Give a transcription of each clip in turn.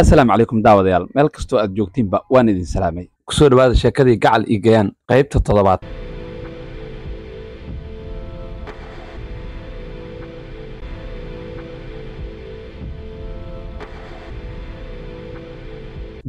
assalaamu calaykum daawadayaal meel kastoo aad joogtiinba waan idin salaamay ku soo dhowaada sheekadii gacal io gayaan qaybta toddobaad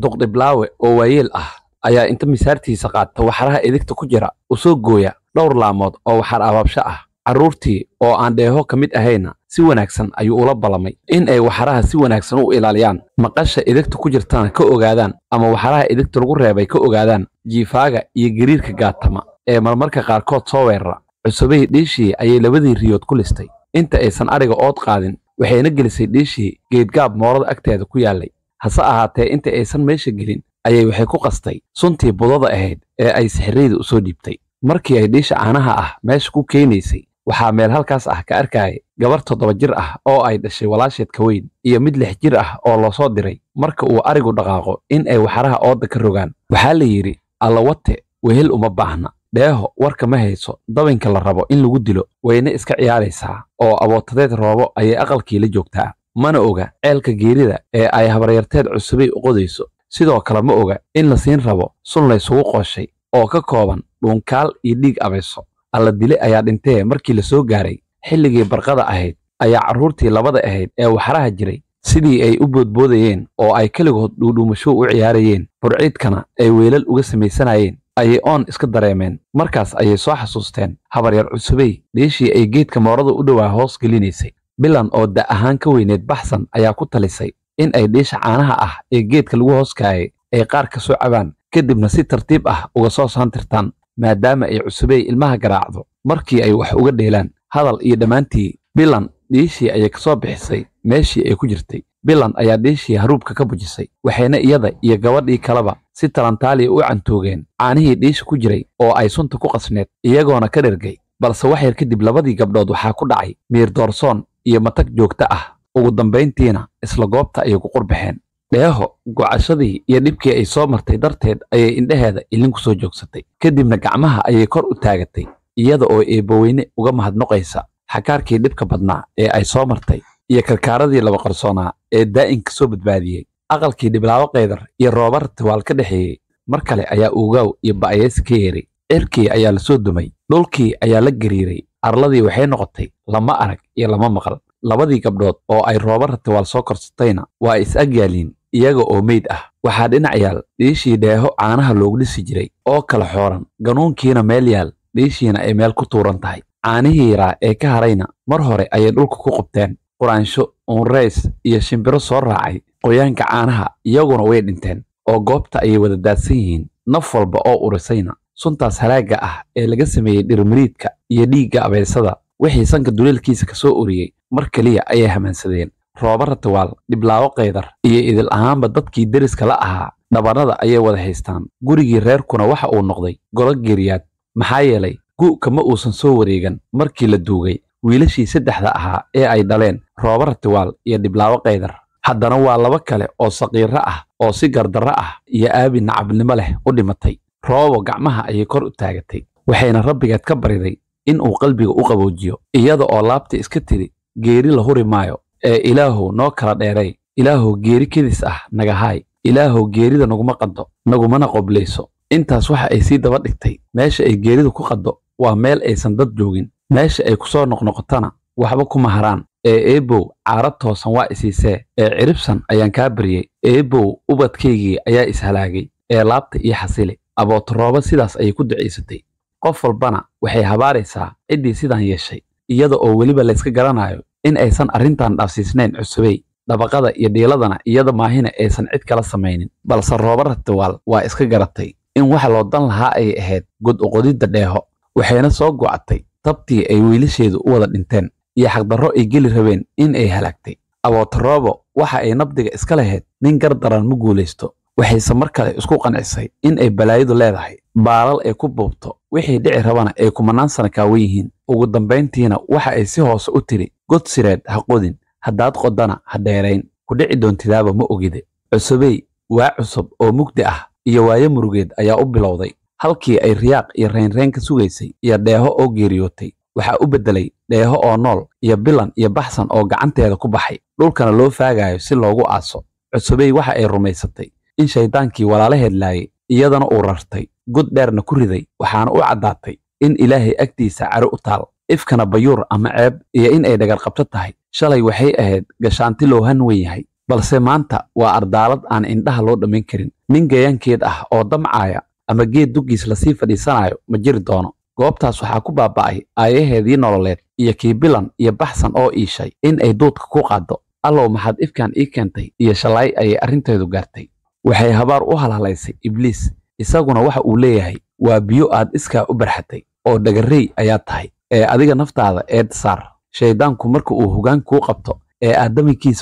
duqdhiblaawe oo waayeel ah ayaa inta misaartiisa qaadta waxaraha edigta ku jira u soo gooya dhowr laamood oo waxaar abaabsho ah carruurtii oo aan dheeho ka mid ahayna si wanaagsan ayuu ula ballamay in ay waxaraha si wanaagsan u ilaaliyaan maqasha idagta ku jirtana ka ogaadaan ama waxaraha idagta lagu reebay ka ogaadaan jiifaaga iyo gariirka gaatama ee marmarka qaarkood soo weerara cusubihii dhiishii ayay labadii riyood ku listay inta aysan ariga ood qaadin waxayna gelisay dhiishii geedgaab moorada agteeda ku yaallay hase ahaatee inta aysan meesha gelin ayay waxay ku qastay suntii budada ahayd ee ay sixirriyda u soo dhiibtay markii ay dhiisha caanaha ah meesha ku keenaysay waxaa meel halkaas ah ka arkaya gabar toddoba jir ah oo ay dhashay walaasheedka weyn iyo mid lix jir ah oo loo diray marka uu arigu dhaqaaqo in ay waxaraha ooda ka rogaan waxaa la yidhi allawate wehel uma baahna dheeho warka ma hayso dabinka la rabo in lagu dilo wayna iska ciyaaraysaa oo abootadeed roobo ayay aqalkii la joogtaa mana oga ceelka geerida ee ay habaryarteed cusubay u qodayso sidoo kale ma oga in la siin rabo sun laysugu qooshay oo ka kooban dhuunkaal iyo dhiig abayso alla dile ayaa dhintee markii la soo gaaray xilligii barqada ahayd ayaa carruurtii labada ahayd ee waxraha jiray sidii ay u boodboodayeen oo ay keligood dhuudhuumasho u ciyaarayeen burciidkana ay weelal uga samaysanayeen ayay oon iska dareemeen markaas ayay soo xasuusteen habaryar cusubey dhiishii ay geedka moorada u dhowaa hoos gelinaysay bilan oo da' ahaan ka weyneed baxsan ayaa ku talisay in ay dhiisha caanaha ah ee geedka lagu hooskaayay ay qaar ka soo cabaan kadibna si tartiib ah uga soo saantirtaan maadaama ay cusubey ilmaha garaacdo markii ay wax uga dheelaan hadal iyo dhammaantii bilan dhiishii ayay ka soo bixisay meeshii ay ku jirtay bilan ayaa dhiishii haruubka ka bujisay waxayna iyada iyo gabadhii kaleba si talantaaliya u cantoogeen caanihii dhiisha ku jiray oo ay sunta ku qasneed iyagoona ka dhergay balse wax yar kadib labadii gabdhood waxaa ku dhacay miir doorsoon iyo matag joogto ah ugu dambayntiina isla goobta ayay ku qurbaxeen dheeho gocashadii iyo dhibkii ay soo martay darteed ayay indhaheeda ilin ku soo joogsatay kadibna gacmaha ayay kor u taagatay iyada oo eebbaweyne uga mahadnoqaysa xakaarkii dhibka badnaa ee ay soo martay iyo karkaaradii laba qarsoonaa ee daa'inka soo badbaadiyey aqalkii dhiblaawo kaydar iyo roobar tiwaal ka dhexeeyey mar kale ayaa uugaaw iyo ba'yaysi ka yeeray cirkii ayaa la soo dumay dhulkii ayaa la gariiray arladii waxay noqotay lama arag iyo lama maqal labadii gabdhood oo ay rooba ratiwaal soo korsatayna waa is agyaaliin iyaga oo meyd ah waxaa dhinac yaal dhiishii dheeho caanaha loogu dhisi jiray oo kala xooran ganuunkiina meel yaal dhiishiina ay meel ku tuuran tahay caanihii yaraa ee ka harayna mar hore ayay dhulka ku qubteen quraansho uunreys iyo shimbiro soo raacay qoyaanka caanaha iyaguna way dhinteen oo goobta ayay wada daadsan yihiin naf walba oo urisayna suntaas halaagga ah ee laga sameeyey dhirmiriidka iyo dhiigga abeysada wixii sanka duleelkiisa ka soo uriyey mar keliya ayay hamaansadeen rooba ratawaal dhiblaawo kaydar iyo idil ahaanba dadkii deriska la ahaa dhabannada ayay wada haystaan gurigii reerkuna waxa uu noqday golo geeryaad maxaa yeelay gu'ka ma uusan soo wareegan markii la duugay wiilashii saddexda ahaa ee ay dhaleen rooba ratawaal iyo dhiblaawo kaydar haddana waa laba kale oo saqiirro ah oo si gardarro ah iyo aabi nacabnimo leh u dhimatay roobo gacmaha ayay kor u taagatay waxayna rabbigeed ka bariday in uu qalbiga u qaboojiyo iyada oo laabta iska tiri geeri la huri maayo ee ilaahuw noo kala dheeray ilaahow geeri kedis ah nagahaay ilaahow geerida naguma qaddo nagumana qoblayso intaas waxa ay sii daba dhigtay meesha ay geeridu ku qaddo waa meel aysan dad joogin meesha ay ku soo noqnoqotana waxba kuma haraan ee eebow caarab toosan waa isiisee ee ciribsan ayaan kaa baryey eebow ubadkaygii ayaa ishalaagay ee laabta iyo xasili aboot sidaas ayay ku ducaysatay qof walbana waxay habaaraysaa ciddii sidaan yeeshay iyada oo weliba layska garanayo in aysan arrintan dhaafsiisnayn cusubey dhabaqada iyo dhiiladana iyada maahina aysan cid kala samaynin balse roobara tiwaal waa iska garatay in waxa loo dan lahaa ay ahayd gud uqodidda dheeho waxayna soo go'atay tabtii ay wiilasheedu u wada dhinteen iyo xaqdarro ay geli rabeen in ay halaagtay abootaroobo waxa ay nabdiga iska lahayd nin gardaran ma guulaysto waxayse mar kale isku qancisay in ay balaayadu leedahay baalal ay ku buubto wixii dhici rabana ay kumanaan sana kaawan yihiin ugu dambayntiina waxa ay si hoose u tiri god sireed ha qodin haddaad qodana ha dheerayn ku dhici doontidaaba ma ogide cusubey waa cusub oo mugdi ah iyo waayo murugeed ayaa u bilowday halkii ay riyaaq iyo reynreyn ka sugaysay iyo dheeho oo geeriyootay waxaa u beddelay dheeho oo nool iyo bilan iyo baxsan oo gacanteeda ku baxay dhulkana loo faagaayo si loogu aaso cusubey waxa ay rumaysatay in shayddaankii walaalaheed laayay iyadana uu rartay gud dheerna ku riday waxaana u caddaatay in ilaahay agtiisa caro u taal ifkana bayuur ama ceeb iyo in ay dhagarqabto tahay shalay waxay ahayd gashaanti loohan weyn yahay balse maanta waa ardaalad aan indhaha loo dhammayn karin nin gayankeed ah oo damcaaya ama geed duggiis lasii fadhiisanaayo ma jiri doono goobtaas waxaa ku baaba'ay aayaheedii nololeed iyo kii bilan iyo baxsan oo iishay in ay duudka ku qaaddo allow maxaad ifkan ii keentay iyo shalay ayay arrinteedu gaartay waxay habaar u halhalaysay ibliis isaguna waxa uu leeyahay waa biyo aad iskaa u barxatay oo dhagarey ayaad tahay ee adiga naftaada eed saar shayddaanku marka uu hogaan kuu qabto ee aad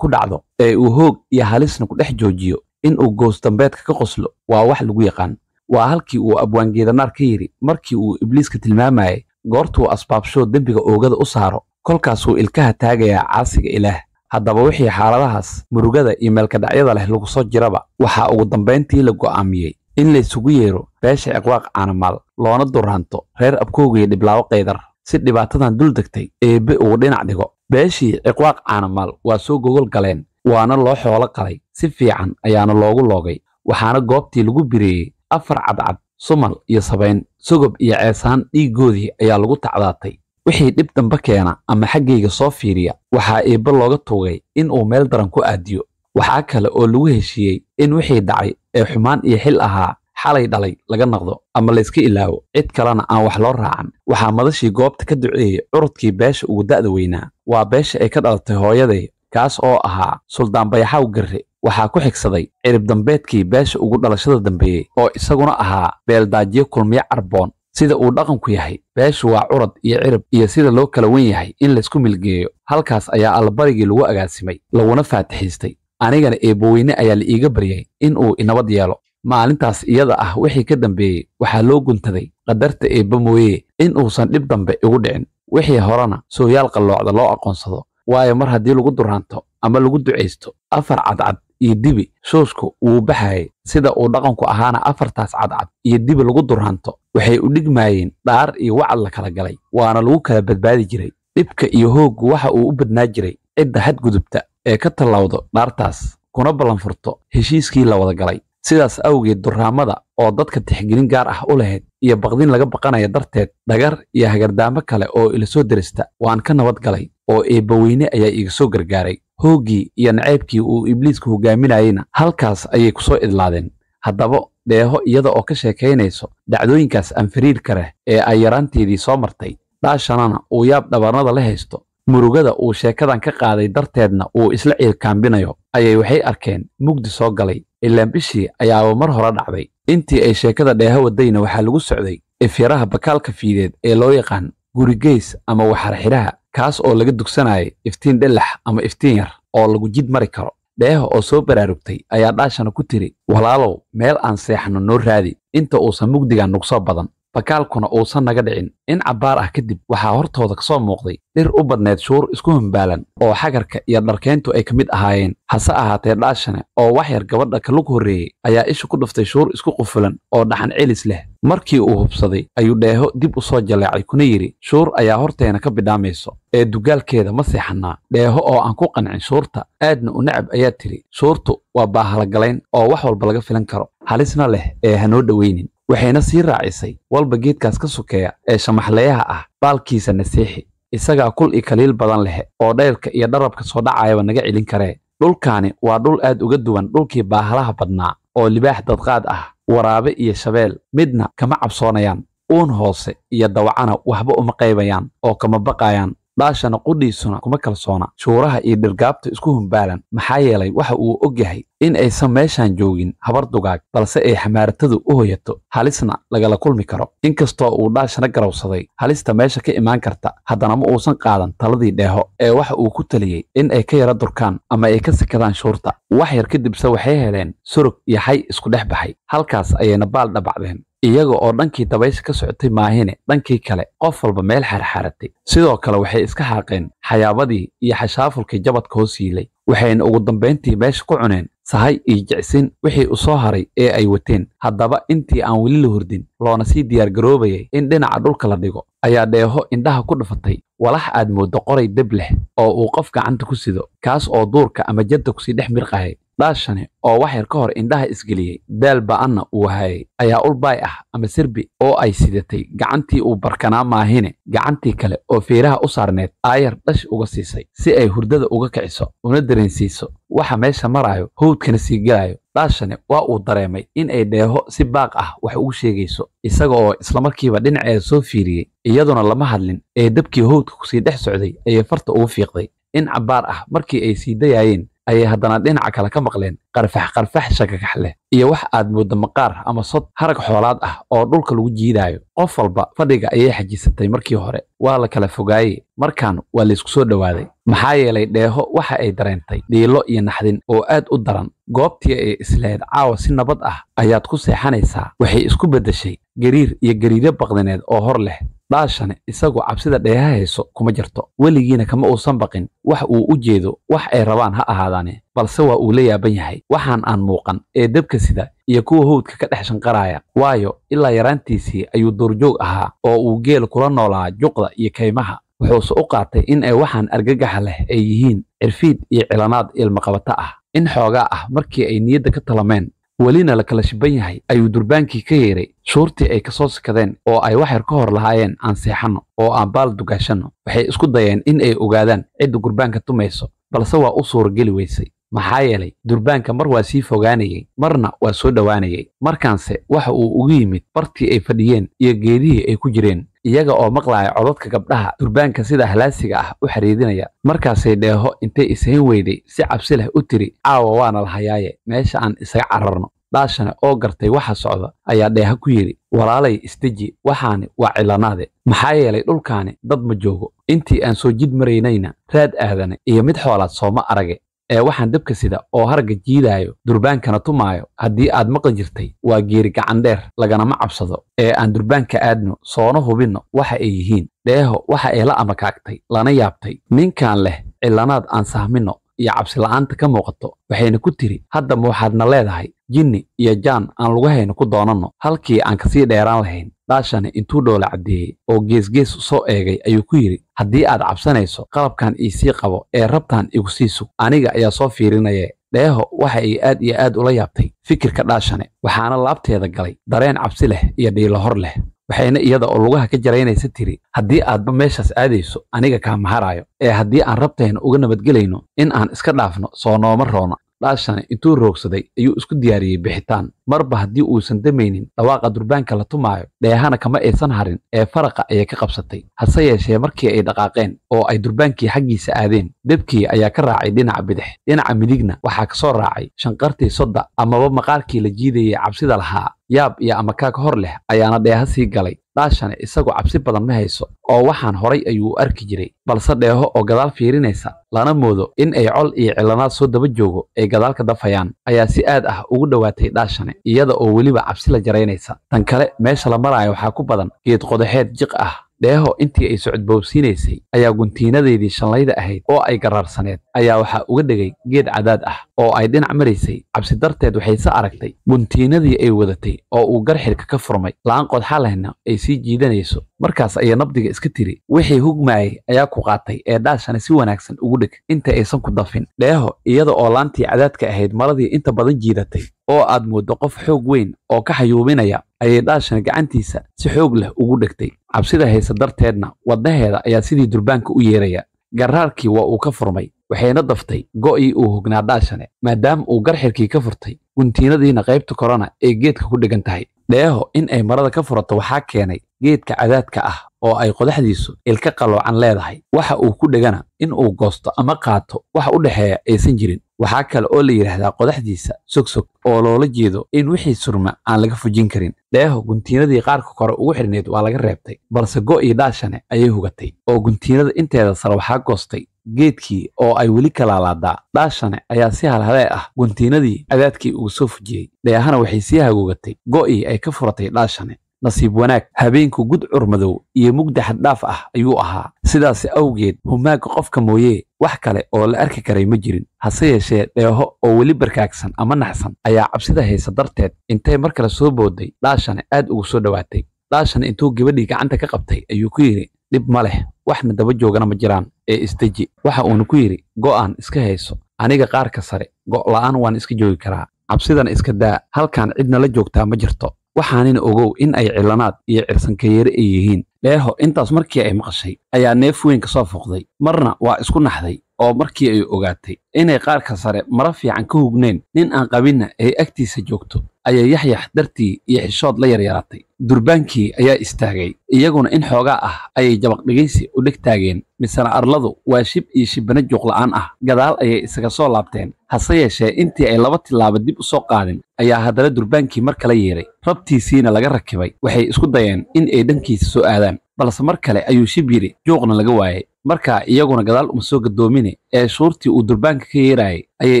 ku dhacdo ee uu hoog iyo halisna ku dhex joojiyo in inuu goosdambeedka ka qoslo waa wax lagu yaqaan waa halkii uu abwaangiidanaar ka yidhi markii uu ibliiska tilmaamayay goortuu asbaabshoo dembiga oogada u saaro kolkaasuu ilkaha taagayaa caasiga ilaah haddaba wixii xaaladahaas murugada iyo meelkadhacyada leh lagu soo jiraba waxaa ugu dambayntii la go'aamiyey in laysugu yeero beesha ciqwaaq caanamaal loona durranto reer abkoogiyo dhiblaawo kaydar si dhibaatadan dul degtay eebbe uu dhinac dhigo beeshii ciqwaaq caanamaal waa soo gogol galeen waana loo xoolo qalay si fiican ayaana loogu loogay waxaana goobtii lagu bireeyey afar cadcad sumal iyo sabayn sogob iyo ceesaan dhiiggoodii ayaa lagu tacdaatay wixii dhib dambe keena ama xaggayga soo fiiriya waxaa iibbo looga tuugay in uu meel daran ku aadiyo waxaa kale oo lagu heshiiyey in wixii dhacay ee xumaan iyo xil ahaa xalay dhalay laga naqdo ama layska ilaawo cid kalena aan wax loo raacan waxaa madashii goobta ka duceeyey curudkii beesha ugu da'da weynaa waa beesha ay ka dhalatay hooyaday kaas oo ahaa suldaan bayaxaw garre waxaa ku xigsaday cirib dambeedkii beesha ugu dhalashada dambeeyey oo isaguna ahaa beeldaajiyo kulmiyo carboon sida uu dhaqanku yahay beeshu waa curad iyo cirib iyo sida loo kala wen yahay in laysku milgeeyo halkaas ayaa allabarigii lagu agaasimay laguna faatixiistay anigana eebboweyne ayaa la iiga baryay in uu inabad yeelo maalintaas iyada ah wixii ka dambeeyey waxaa loo guntaday qadarta eebba mooye in uusan dhib dambe igu dhicin wixii horena sooyaal qalloocda loo aqoonsado waayo mar haddii lagu duraanto ama lagu ducaysto afar cadcad iyo dibi shoosku wuu baxayay sida uu dhaqanku ahaana afartaas cadcad iyo dibi lagu durhanto waxay u dhigmaayeen dhaar iyo wacad la kala galay waana lagu kala badbaadi jiray dhibka iyo hooggu waxa uu u badnaa jiray cidda hadgudubta ee ka tallawdo dhaartaas kuna ballan furto heshiiskii la wada galay sidaas awgeed durraamada oo dadka tixgelin gaar ah u lahayd iyo baqdin laga baqanaya darteed dhagar iyo hagardaamo kale oo ila soo derista waan ka nabad galay oo eebbaweyne ayaa iiga soo gargaaray hooggii iyo naceybkii uu ibliisku hogaaminayeyna halkaas ayay ku soo idlaadeen haddaba dheeho iyada oo ka sheekaynayso dhacdooyinkaas anfariirka leh ee ay yaraanteedii soo martay dhaashanana uu yaab dhabarnada la haysto murugada uu sheekadan ka qaaday darteedna uu isla ciirkaambinayo ayay waxay arkeen mugdi soo galay ilaan bishii ayaaba mar hore dhacday intii ay sheekada dheeho waddayna waxaa lagu socday ifyaraha bakaalka fiideed ee loo yaqaan gurigeys ama waxarxidhaha kaas oo laga dugsanayay iftiin dhelax ama iftiin yar oo lagu jid mari karo dheeha oo soo baraarugtay ayaa dhaashana ku tiri walaalow meel aan seexno noo raadi inta uusan mugdiga nugso badan bakaalkuna uusan naga dhicin in cabbaar ah kadib waxaa hortooda kasoo muuqday dhir u badneed shuur isku humbaalan oo xagarka iyo dharkayntu ay ka mid ahaayeen hase ahaatee dhaashane oo waxyar gabadha kalug horreeyey ayaa isha ku dhuftay shuur isku qufulan oo dhaxan celis leh markii uu hubsaday ayuu dheeho dib u soo jaleecay kuna yidhi shuur ayaa horteena ka bidhaamayso ee dugaalkeeda ma seexannaa dheeho oo aan ku qancin shuurta aadna u nacab ayaa tidhi shuurtu waa baahalagalayn oo wax walba laga filan karo halisna leh ee hanoo dhowaynin waxayna sii raacisay walba geedkaas ka sukeeya ee shamaxleeyaha ah baalkiisa nasiixi isagaa kul i kaliil badan leh oo dhayrka iyo dharabka soo dhacayaba naga celin karee dhulkaani waa dhul aad uga duwan dhulkii baahalaha badnaa oo libaax dadqaad ah waraabe iyo shabeel midna kama cabsoonayaan uun hoose iyo dawacana waxba uma qaybayaan oo kama baqayaan dhaashana qudhiisuna kuma kalsoona shuuraha iyo dhirgaabta isku humbaalan maxaa yeelay waxa uu og yahay in aysan meeshaan joogin habar dugaag balse ay xamaaratadu u hoyato halisna lagala kulmi karo inkastoo uu dhaashana garawsaday halista meesha ka imaan karta haddana ma uusan qaadan taladii dheeho ee waxa uu ku taliyey in ay ka yara durkaan ama ay ka sikadaan shuurta wax yar kadibse waxay heleen surug iyo xay isku dhex baxay halkaas ayayna baal dhabacdeen iyaga oo dhankii dabayse ka socotay maahine dhankii kale qof walba meel xarxaratay sidoo kale waxay iska xaaqeen xayaabadii iyo xashaafulkii jabadka hoos yiilay waxayna ugu dambayntii meesha ku cuneen sahay iyo jecsiin wixii u soo haray ee ay wateen haddaba intii aan weli la hurdin loona sii diyaargaroobayay in dhinaca dhulka la dhigo ayaa dheeho indhaha ku dhufatay walax aad mooddo qoray deb leh oo uu qof gacanta ku sido kaas oo duurka ama jadda kusii dhex mirqahay dhaashani oo wax yar ka hor indhaha isgeliyey daal ba'anna uu hayay ayaa ulbaay ah ama serbi oo ay sidatay gacantii uu barkanaa maahine gacantii kale oo feeraha u saarneed aayar dhash uga siisay si ay hurdada uga kiciso una dareensiiso waxa meesha maraayo howdkana sii gelayo dhaashani waa uu dareemay in ay dheeho si baaq ah wax ugu sheegayso isaga oo islamarkiiba dhinaceeda soo fiiriyey iyaduna lama hadlin ee dabkii howdka kusii dhex socday ayay farta ugu fiiqday in cabbaar ah markii ay sii dayaayeen ayay haddana dhinaca kale ka maqleen qarfax qarfax shakakax leh iyo wax aad muddo maqaar ah ama sod harag xoolaad ah oo dhulka lagu jiidaayo qof walba fadhiga ayay xajiisatay markii hore waa la kala fogaaye markaan waa laysku soo dhowaaday maxaa yeelay dheeho waxa ay dareentay dhiilo iyo naxdin oo aad u daran goobtii ay isleed caawa si nabad ah ayaad ku seexanaysaa waxay isku beddeshay gariir iyo gariiryo baqdineed oo hor leh dhaashane isagu cabsida dheeha hayso kuma jirto weligiina kama uusan baqin wax uu u jeedo wax ay rabaan ha ahaadaane balse waa uu la yaaban yahay waxaan aan muuqan ee debka sida iyo kuwa howdka ka dhex shanqaraaya waayo ilaa yaraantiisii ayuu duurjoog ahaa oo uu geel kula noolaa juqda iyo kaymaha wuxuuse u qaatay in ay waxaan argagaxa leh ay yihiin cirfiid iyo cilanaad ilmaqabata ah in xoogaa ah markii ay niyadda ka talameen welina la kala shiban yahay ayuu durbaankii ka yeeray shuurtii ay ka soo sikadeen oo ay waxyar ka hor lahaayeen aan seexanno oo aan baal dugaashanno waxay isku dayeen in ay ogaadaan cidda gurbaanka tumayso balse waa u suurageli weysay maxaa yeelay durbaanka mar waa sii fogaanayey marna waa soo dhowaanayay markaanse waxa uu ugu yimid bartii ay fadhiyeen iyo geedihii ay ku jireen iyaga oo maqlaaya codadka gabdhaha durbaanka sida halaasiga ah u xidhiidinaya markaasay dheeho intay ishayn weyday si cabsi leh u tiri caawa waana la hayaaye meesha aan isaga cararno dhaashana oo gartay waxa socda ayaa dheeha ku yidhi walaalay isdeji waxaani waa cilanaade maxaa yeelay dhulkaani dad ma joogo intii aan soo jid maraynayna raad aadane iyo mid xoolaad sooma arage ee waxaan dabka sida oo haragga jiidaayo durbaankana tumaayo haddii aad maqli jirtay waa geeri gacandheer laganama cabsado ee aan durbaanka aadno soona hubinno waxa ay yihiin dheeho waxa ay la amakaagtay lana yaabtay ninkan leh cilanaad aan sahminno iyo cabsila'aanta ka muuqato waxayna ku tiri haddaba waxaadna leedahay jinni iyo jaan aan lagu hayno ku doonanno halkii aan kasii dheeraan lahayn daashani intuu dhoola caddeeyey oo geesgees soo eegay ayuu ku yidhi haddii aad cabsanayso qalabkan iisii qabo ee rabtaan igu sii sug aniga ayaa soo fiirinayee dheeho waxa ay aad iyo aad ula yaabtay fikirka dhaashane waxaana laabteeda galay dareen cabsi leh iyo dhiilo hor leh waxayna iyada oo lugaha ka jaraynaysa tiri haddii aadba meeshaas aadayso aniga kaa maharaayo ee haddii aan rabtayna uga nabadgelayno in aan iska dhaafno soo nooma roona dhaashani intuu roogsaday ayuu isku diyaariyey bixitaan marba haddii uusan damaynin dhawaaqa durbaanka la tumaayo dheehana kama aysan harin ee faraqa ayay ka qabsatay hase yeeshee markii ay dhaqaaqeen oo ay durbaankii xaggiisa aadeen debkii ayaa ka raacay dhinaca bidix dhinaca midigna waxaa ka soo raacay shanqartii sodda amaba maqaarkii la jiidayay cabsida lahaa yaab iyo ama hor leh ayaana dheeha sii galay dhaashani isagu cabsi badan ma hayso oo waxaan horay ayuu u arki jiray balse dheeho oo gadaal fiirinaysa lana moodo in ay col iyo cilanaad soo daba joogo ay gadaalka dafayaan ayaa si aad ah ugu dhowaatay dhaashane iyada oo weliba cabsi la jaraynaysa tan kale meesha la maraayo waxaa ku badan geed qodaxeed jiq ah dheeho intii ay socodboobsiinaysay ayaa guntiinadeedii shallayda ahayd oo ay garaarsaneed ayaa waxaa uga dhegay geed cadaad ah oo ay dhinac maraysay cabsi darteed waxayse aragtay guntiinadii ay wadatay oo uu garxirka ka furmay la'aan qoodxalahna ay sii jiidanayso markaas ayaa nabdiga iska tiri wixii hugmaayay ayaa ku qaatay ee dhaashana si wanaagsan ugu dheg inta aysan ku dafin dheeho iyada oo laantii cadaadka ahayd maradii inta badan jiidatay oo aad mooddo qof xoog weyn oo ka xayuubinaya ayay dhaashana gacantiisa si xoog leh ugu dhegtay cabsida hayse darteedna waddaheeda ayaa sidii durbaanka u yeeraya garaarkii waa uu ka furmay waxayna daftay go'ii uu hognaa dhaashane maadaama uu garxirkii ka furtay guntiinadiina qaybta korona ee geedka ku dheggan tahay dheeho in ay marada ka furato waxaa keenay geedka cadaadka ah oo ay qodaxdiisu ilka qaloocan leedahay waxa uu ku dhegana in uu goosto ama qaato wax u dhexeeya aysan jirin waxaa kale oo la yidhaahdaa qodaxdiisa sogsog oo loola jeedo in wixii surma aan laga fujin karin dheeho guntiinadii qaarka kore ugu xidhnayd waa laga reebtay balse go' iyo dhaashane ayay hugatay oo guntiinada inteeda sare waxaa goostay geedkii oo ay weli kalaalaadaa dhaashane ayaa si halhalee ah guntiinadii adaadkii ugu soo fujiyey dheehana waxay sii hagoogatay go'ii ay ka furatay dhaashane nasiib wanaag habeenku gudcur madow iyo mugdi xaddhaaf ah ayuu ahaa sidaas awgeed humaagga qofka mooye wax kale oo la arki karay ma jirin hase yeeshee dheeho oo weli barkaagsan ama naxsan ayaa cabsida haysa darteed intay mar kale soo booday dhaashana aad ugu soo dhowaatay dhaashana intuu gabadhii gacanta ka qabtay ayuu ku yidhi dhib ma leh waxna daba joogana ma jiraan ee isdeji waxa uuna ku yidhi go'aan iska hayso aniga qaarka sare go' la'aan waan iska joogi karaa cabsidana iska daa halkaan cidna la joogtaa ma jirto waxaanina ogow in ay cilanaad iyo cirsankayeere ay yihiin dheeho intaas markii ay maqashay ayaa neef weynka soo foqday marna waa isku naxday oo markii ay ogaatay inay qaarka sare mara fiican ka hugneen nin aan qabinna ay agtiisa joogto ayay yaxyax dartii iyo xishood la yaryaraatay durbaankii ayaa istaagay iyaguna in xoogaa ah ayay jabaqdhigaysi u dheg taageen misana arladu waa shib iyo shibana juuqla'aan ah gadaal ayay isaga soo laabteen hase yeeshee intii ay laba tilaaba dib u soo qaadin ayaa haddana durbaankii mar kale yeedhay rabtiisiina laga rakibay waxay isku dayeen in ay dhankiisa soo aadaan balse mar kale ayuu shib yidhi juuqna laga waayay markaa iyaguna gadaal uma soo gadoomine ee shuurtii uu durbaanka ka yeedraayay ayay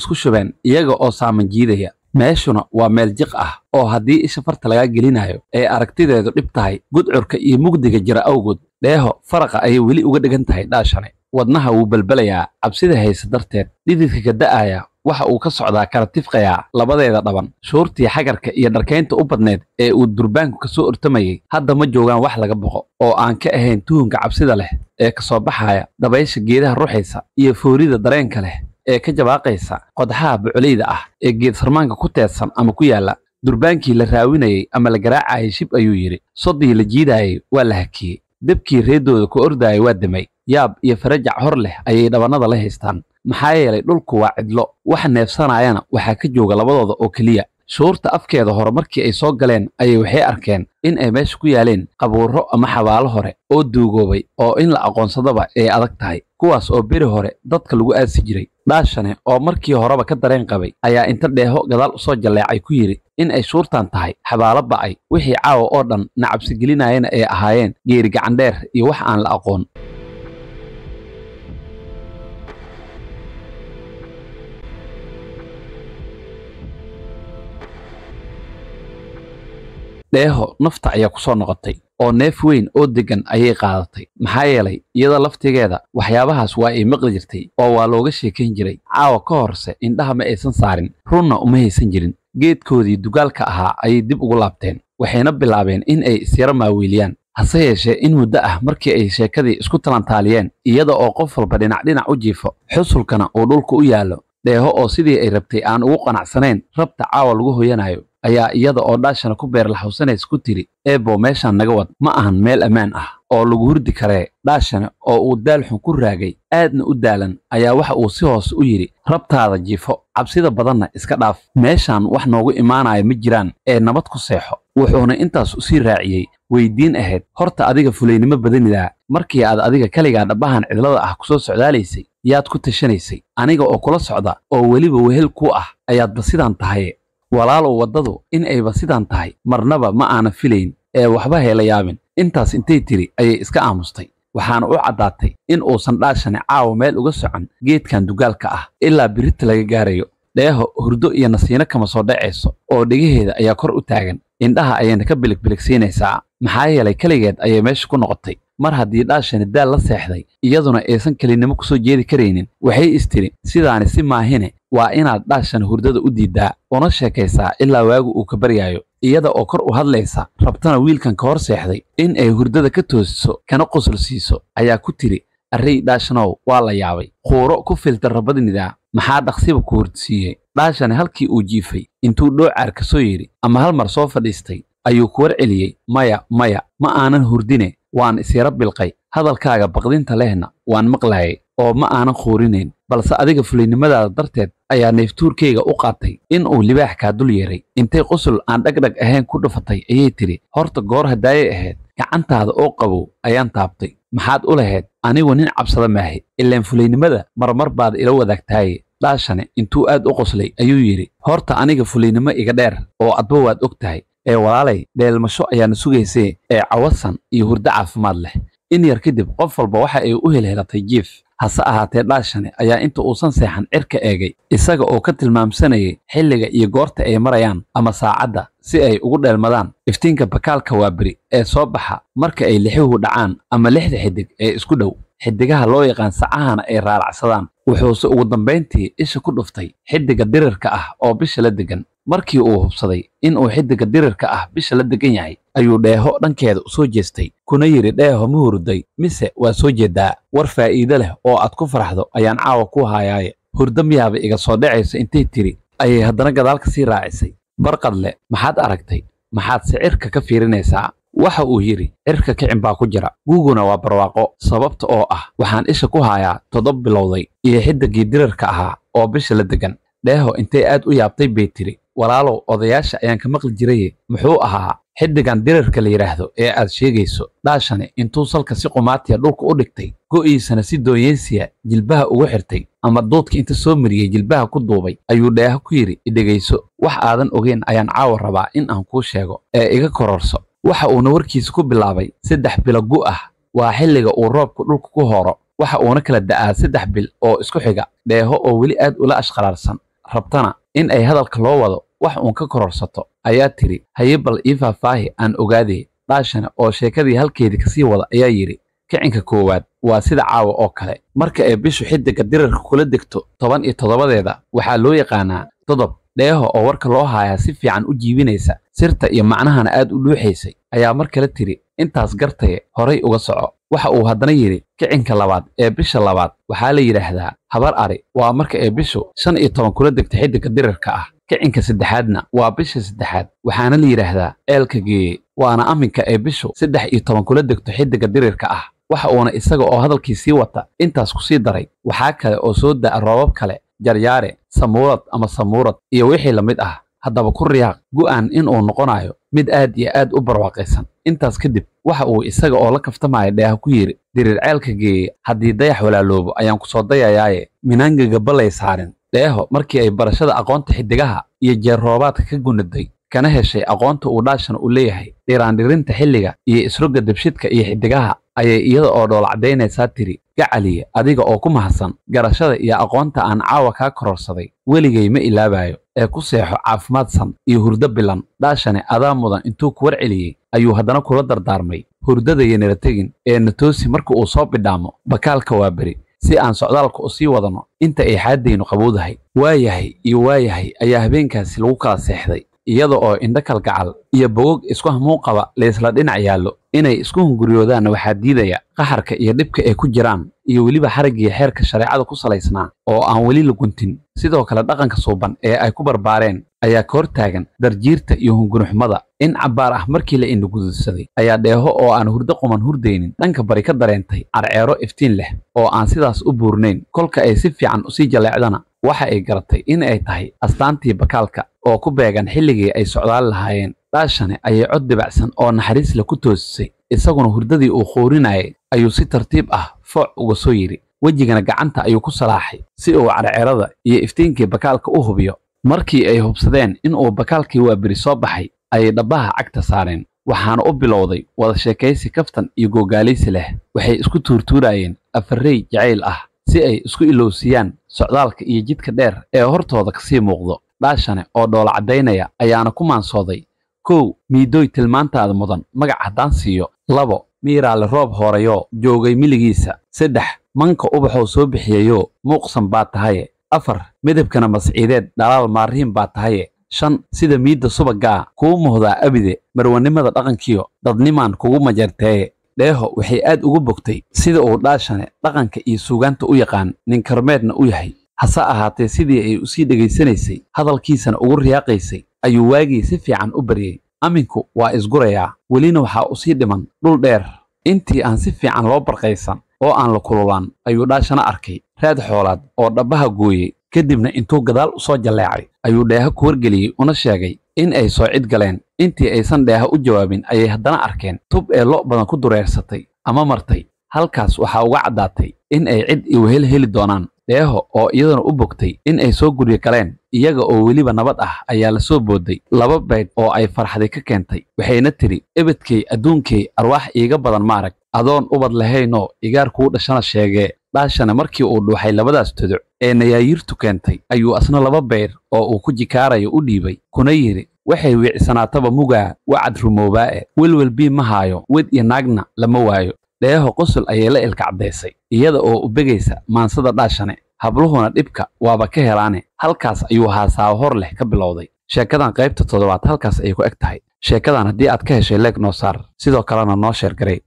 isku shubeen iyaga oo saaman jiidaya meeshuna waa meel jiq ah oo haddii isha farta lagaa gelinayo ay aragtideedu dhib tahay gudcurka iyo mugdiga jira awgood dheeho faraqa ayay weli uga dhigan tahay dhaashane wadnaha wuu belbelayaa cabsida hayse darteed dhididka ka waxa uu ka socdaa kala tifqayaa labadeeda dhaban shuurtii xagarka iyo dharkaynta u badneed ee uu durbaanku ka soo ortamayey hadda ma joogaan wax laga boqo oo aan ka ahayn tuhunka cabsida leh ee ka soo baxaya dabaysha geedaha ruxaysa iyo foorida dareenka leh ee ka jabaaqaysa qodxaha bucoleyda ah ee geed sarmaanka ku teedsan ama ku yaalla durbaankii la raawinayey ama la garaacayay shib ayuu yidhi soddii la jiidaayey waa la hakiyey debkii reeddooda ku ordaayay waa demay yaab iyo farajac hor leh ayay dhabannada la haystaan maxaa yeelay dhulku waa cidlo wax neefsanaayana waxaa ka jooga labadooda oo keliya shuurta afkeeda hore markii ay soo galeen ayay waxay arkeen in ay meesha ku yaaleen qabuurro ama xabaalo hore oo duugoobay oo in la aqoonsadaba ay adag tahay kuwaas oo beri hore dadka lagu aasi jiray dhaashane oo markii horeba ka dareen qabay ayaa inta dheeho gadaal u soo jalleecay ku yidhi in ay suurtan tahay xabaalo ba'ay wixii caawa oo dhan na cabsigelinayana ay ahaayeen geeri gacandheer iyo wax aan la aqoon dheeho nafta ayaa ku soo noqotay oo neef weyn oo deggan ayay qaadatay maxaa yeelay iyada laftigeeda waxyaabahaas waa ay maqli jirtay oo waa looga sheekayn jiray caawa ka horse indhaha ma aysan saarin runna uma haysan jirin geedkoodii dugaalka ahaa ayay dib ugu laabteen waxayna bilaabeen in ay isyara maawiiliyaan hase yeeshee in muddo ah markii ay sheekadii isku talantaaliyeen iyada oo qof walba dhinac dhinac u jiifo xusulkana uu dhulka u yaallo dheeho oo sidii ay rabtay aan ugu qanacsanayn rabta caawa lagu hoyanayo ayaa iyada oo dhaashana ku beer laxawsanays ku tiri eebo meeshaan naga wad ma ahan meel ammaan ah oo lagu hurdi karee dhaashana oo uu daalxun ku raagay aadna u daalan ayaa waxa uu si hoose u yidhi rabtaada jiifo cabsida badanna iska dhaaf meeshaan wax noogu imaanaya ma jiraan ee nabad ku seexo wuxuuna intaas u sii raaciyey weydiin ahayd horta adiga fulaynimo badanidaa markii aad adiga keligaa dhabbahan cidlada ah ku soo socdaalaysay yaad ku tashanaysay aniga oo kula socda oo weliba wehel ku ah ayaadba sidaan tahaye walaalow waddadu in ayba sidaan tahay marnaba ma aana filayn ee waxba hayla yaabin intaas intay tiri ayay iska aamustay waxaana u caddaatay in uusan dhaashani caawa meel uga socon geedkan dugaalka ah ilaa birita laga gaarayo dheeho hurdo iyo nasiino kama soo dhacayso oo dhegaheeda ayaa kor u taagan indhaha ayayna ka biligbiligsiinaysaa maxaa yeelay keligeed ayay meesha ku noqotay mar haddii dhaashani daal la seexday iyaduna aysan kelinnimo ku soo jeedi karaynin waxay is tidhi sidaani si maahine waa inaad dhaashan hurdada u diiddaa una sheekaysaa ilaa waagu uu ka baryaayo iyada oo kor u hadlaysa rabtana wiilkan ka hor seexday in ay hurdada ka toosiso kana qosol siiso ayaa ku tidhi arrey dhaashanow waa la yaabay quuro ku filta rabadnidaa maxaa dhaqsiba ku hursiiyey dhaashani halkii uu jiifay intuu dhoocaarka soo yidhi ama hal mar soo fadhiistay ayuu ku war celiyey maya maya ma aanan hurdine waan isyara bilqay hadalkaaga baqdinta lehna waan maqlayay oo ma aanan quurinayn balse adiga fulaynimadaada darteed ayaa neeftuurkayga u qaatay in uu libaax kaa dul yeeray intay qusul aan dhegdheg ahayn ku dhufatay ayay tidhi horta goor haddaayay ahayd gacantaada oo qabow ayaan taabtay maxaad u lahayd anigu nin cabsada maahe ilaan fulaynimada marmar baad ila wadaagtaaye dhaashane intuu aad u qoslay ayuu yidhi horta aniga fulaynimo iga dheer oo adba waad og tahay ee walaalay dheelmasho ayaana sugayse ee cawasan iyo hurdo caafimaad leh in yar kadib qof walba waxa ay u helhelatay jiif hase ahaatee dhaashani ayaa inta uusan seexan cirka eegay isaga oo ka tilmaamsanayay xilliga iyo goorta ay marayaan ama saacadda si ay ugu dheelmadaan iftiinka bakaalka waabiri ee soo baxa marka ay lixuhu dhacaan ama lixda xidig ee isku dhow xidigaha loo yaqaan sacahana ay raaracsadaan wuxuuse ugu dambayntii isha ku dhuftay xidiga dirirka ah oo bisha la degan markii uu hubsaday in uu xidiga dirirka ah bisha la degan yahay ayuu dheeho dhankeeda u soo jeestay kuna yidhi dheeho ma hurday mise waa soo jeeddaa war faa'iido leh oo aad ku faraxdo ayaan caawa ku hayaaye hurdo miyaaba iga soo dhacayso intay tiri ayay haddana gadaalka sii raacisay barqadle maxaad aragtay maxaadse cirka ka fiirinaysaa waxa uu yidhi cirka kicin baa ku jira guuguna waa barwaaqo sababta oo ah waxaan isha ku hayaa toddob bilowday iyo xiddiggii dirarka ahaa oo bisha la deggan dheeho intay aad u yaabtay bay tiri walaalow odayaasha ayaan ka maqli jiray muxuu ahaa xiddigan dirarka la yidhaahdo ee aad sheegayso dhaashani intuu salka si qumaatiya dhulka u dhigtay go'iisana si dooyeynsiya jilbaha ugu xirtay ama duudka inta soo mariyey jilbaha ku duubay ayuu dheeha ku yidhi idhegayso wax aadan ogeyn ayaan caawa rabaa in aan kuu sheego ee iga kororso waxa uuna warkiisa ku bilaabay saddex bilo gu ah waa xilliga uu roobka dhulka ku hooro waxa uuna kala da'aa saddex bil oo isku xiga dheeho oo weli aad ula ashqaraarsan rabtana in ay hadalka loo wado wax uun ka kororsato ayaa tidhi haye bal ii aan ogaadee dhaashana oo sheekadii halkeedii kasii wada ayaa yidhi kicinka koowaad waa sida caawa oo kale marka ay bishu xidigga dirarka kula degto toban iyo toddobadeeda waxaa loo yaqaanaa todob dheeho oo warka loo haayaa si fiican u jiibinaysa sirta iyo macnahana aad u dhuuxaysay ayaa mar kale tidhi intaas gartaye horay uga soco waxa uu haddana yidhi kicinka labaad ee bisha labaad waxaa la yidhaahdaa habar ari waa marka ay bishu shan iyo toban kula degta xiddigga dirarka ah kicinka saddexaadna waa bisha saddexaad waxaana la yidhaahdaa eelkagee waana aminka ay bishu saddex iyo toban kula degto xiddigga diriirka ah waxa uuna isaga oo hadalkii sii wata intaas ku sii daray waxaa kale oo soo da'a roobab kale jaryaare samuurad ama samuurad iyo wixii la mid ah haddaba ku riyaaq gu'an inuu noqonayo mid aad iyo aad u barwaaqaysan intaas kadib waxa uu isaga oo la kaftamaya dheeha ku yidhi diriir ceelka geeye haddii dayax walaaloobo ayaan ku soo dayayaaye minaangaga ballay saarin dheeho markii ay barashada aqoonta xidigaha iyo jeerroobaadka ka gunaday kana heshay aqoonta uu dhaashan u leeyahay dhiraandhirinta xilliga iyo isrugga debshidka iyo xidigaha ayay iyada oo dhool caddaynaysaa tiri gacaliye adiga oo ku mahadsan garashada iyo aqoonta aan caawa kaa kororsaday weligay ma ilaabaayo ee ku seexo caafimaadsan iyo hurdo bilan dhaashane adaa mudan intuu kuwar celiyey ayuu haddana kula dardaarmay hurdadayana la tegin ee natoosi marka uu soo bidhaamo bakaalka waa beri si aan socdaalka u sii wadanno inta ay xaaddaynu qabowdahay waayahay iyo waayahay ayaa habeenkaasi lagu kala seexday iyada oo indho kalgacal iyo bogog isku hamuu qaba laysla dhinac yaallo inay isku hunguriyoodaan waxaa diidaya qaharka iyo dhibka ay ku jiraan iyo weliba xarigiiyo xeerka shareecada ku salaysnaa oo aan weli la guntin sidoo kale dhaqanka suuban ee ay ku barbaareen ayaa ka hor taagan darjiirta iyo hungurixumada in cabbaar ah markii la indhugududsaday ayaa dheeho oo aan hurdo quman hurdaynin dhanka bari ka dareentay carceero iftiin leh oo aan sidaas u buurnayn kolka ay si fiican usii jaleecdana waxa ay garatay in ay tahay astaantii bakaalka oo ku beegan xilligii ay socdaal lahaayeen daashani ayay cod dibacsan oo naxariisla ku toosisay isaguna hurdadii uu qourinayay ayuu si tartiib ah fooc uga soo yidhi wejigana gacanta ayuu ku salaaxay si uu carceerada iyo iftiinkii bakaalka u hubiyo markii ay hubsadeen in uu bakaalkii waabiri soo baxay ayay dhabbaha cagta saareen waxaana u bilowday wada sheekaysi kaftan iyo googaalaysi leh waxay isku tuurtuurayeen afarrey jacayl ah si ay isku ilowsiyaan socdaalka iyo jidka dheer ee hortooda kasii muuqdo dhaashane oo dhoola caddaynaya ayaana ku maansooday kow miidooy tilmaantaada mudan magac haddaan siiyo labo miiraale roob horeyoo joogay miligiisa saddex manka ubaxow soo bixiyayo muuqsan baa tahaye afar midabkana masciideed dhalaal maariin baa tahaye shan sida miidda subagaa kuu muhdaa abide marwanimada dhaqankiyo dadnimaan kugu majarteeye dheeho waxay aad ugu bogtay sida uu dhaashane dhaqanka iyo suugaanta u yaqaan nin karmeedna u yahay hase ahaatee sidii ay usii dhegaysanaysay hadalkiisana ugu riyaaqaysay ayuu waagii si fiican u baryey aminku waa isgurayaa welina waxaa usii dhiman dhul dheer intii aan si fiican loo barqaysan oo aan la kululaan ayuu dhaashana arkay raad xoolaad oo dhabbaha gooyey kadibna intuu gadaal usoo jalleecay ayuu dheeho ku wargeliyey una sheegay in ay soo cid galeen intii aysan dheeha u jawaabin ayay haddana arkeen tub ee lo' badan ku dureersatay ama martay halkaas waxaa uga caddaatay in ay cid iwehel heli doonaan dheeho oo iyaduna u bogtay in ay soo guryo galeen iyaga oo weliba nabad ah ayaa la soo booday laba bayd oo ay farxadi ka keentay waxayna tidhi ebedkay adduunkay arwaax iiga badan maarag adoon ubad lahaynoo igaar kuu dhashana sheegee dhaashana markii uu dhuuxay labadaas todoc ee nayaayiirtu keentay ayuu asna laba beer oo uu ku jikaarayo u dhiibay kuna yidhi waxay wiicsanaataba mugaa wacad rumoobaa'e eh. welwel bii ma haayo wed iyo naagna lama waayo dheeho qosol ayay la ilkacdaysay iyada oo u begaysa maansada dhaashane habluhuna dhibka waaba ka helaane halkaas ayuu haasaawo hor leh ka bilowday sheekadan qaybta toddobaad halkaas ayay ku eg tahay sheekadan haddii aad ka heshay leeg noo sidoo kalena noo sheergaray